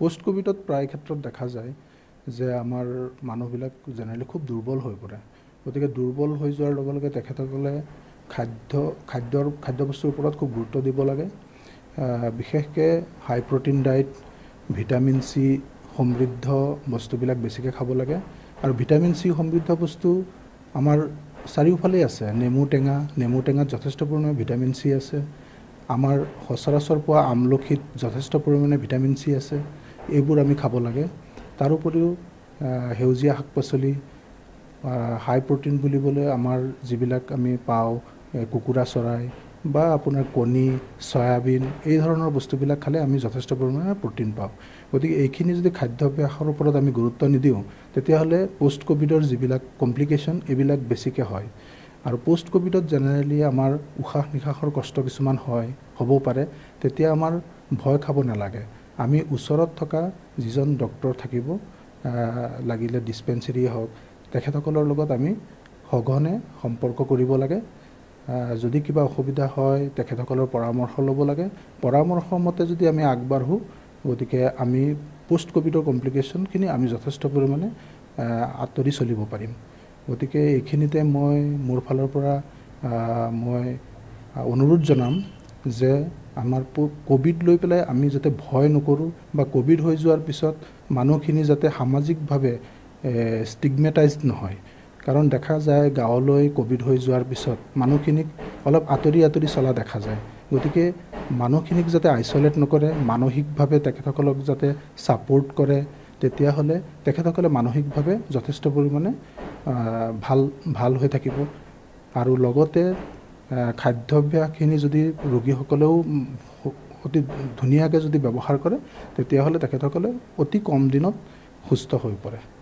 post ক'ভিডত প্ৰায় ক্ষেত্ৰত দেখা যায় যে আমাৰ মানুহবিলাক জেনেৰেলি খুব দুৰ্বল হৈ পৰে গতিকে দুৰ্বল হৈ যোৱাৰ লগে লগে তেখেতসকলে খাদ্য খাদ্যৰ খাদ্য বস্তুৰ ওপৰত খুব গুৰুত্ব দিব লাগে বিশেষকৈ high protein diet vitamin C সমৃদ্ধ বস্তুবিলাক বেছিকৈ খাব লাগে আৰু ভিটামিন চি সমৃদ্ধ বস্তু আমাৰ চাৰিওফালেই আছে নেমু টেঙা নেমু টেঙাত যথেষ্ট পৰিমাণে ভিটামিন চি আছে আমাৰ সচৰাচৰ পোৱা আমলখিত যথেষ্ট পৰিমাণে ভিটামিন চি আছে এইবোৰ আমি খাব লাগে তাৰোপৰিও সেউজীয়া শাক পাচলি হাই প্ৰটিন বুলিবলৈ আমাৰ যিবিলাক আমি পাওঁ কুকুৰা চৰাই বা আপোনাৰ কণী চয়াবিন এই ধৰণৰ বস্তুবিলাক খালে আমি যথেষ্ট পৰিমাণে প্ৰটিন পাওঁ গতিকে এইখিনি যদি খাদ্যাভ্যাসৰ ওপৰত আমি গুৰুত্ব নিদিওঁ তেতিয়াহ'লে পষ্ট ক'ভিডৰ যিবিলাক কমপ্লিকেশ্যন এইবিলাক বেছিকৈ হয় আৰু পষ্ট ক'ভিডত জেনেৰেলি আমাৰ উশাহ নিশাহৰ কষ্ট কিছুমান হয় হ'বও পাৰে তেতিয়া আমাৰ ভয় খাব নালাগে আমি ওচৰত থকা যিজন ডক্টৰ থাকিব লাগিলে ডিচপেঞ্চেৰীয়ে হওক তেখেতসকলৰ লগত আমি সঘনে সম্পৰ্ক কৰিব লাগে যদি কিবা অসুবিধা হয় তেখেতসকলৰ পৰামৰ্শ ল'ব লাগে পৰামৰ্শ মতে যদি আমি আগবাঢ়োঁ গতিকে আমি পোষ্ট ক'ভিডৰ কমপ্লিকেশ্যনখিনি আমি যথেষ্ট পৰিমাণে আঁতৰি চলিব পাৰিম গতিকে এইখিনিতে মই মোৰ ফালৰ পৰা মই অনুৰোধ জনাম যে আমাৰ ক'ভিড লৈ পেলাই আমি যাতে ভয় নকৰোঁ বা ক'ভিড হৈ যোৱাৰ পিছত মানুহখিনি যাতে সামাজিকভাৱে ষ্টিগমেটাইজ নহয় কাৰণ দেখা যায় গাঁৱলৈ ক'ভিড হৈ যোৱাৰ পিছত মানুহখিনিক অলপ আঁতৰি আঁতৰি চলা দেখা যায় গতিকে মানুহখিনিক যাতে আইচলেট নকৰে মানসিকভাৱে তেখেতসকলক যাতে ছাপৰ্ট কৰে তেতিয়াহ'লে তেখেতসকলে মানসিকভাৱে যথেষ্ট পৰিমাণে ভাল ভাল হৈ থাকিব আৰু লগতে খাদ্যভ্যাসখিনি যদি ৰোগীসকলেও অতি ধুনীয়াকৈ যদি ব্যৱহাৰ কৰে তেতিয়াহ'লে তেখেতসকলে অতি কম দিনত সুস্থ হৈ পৰে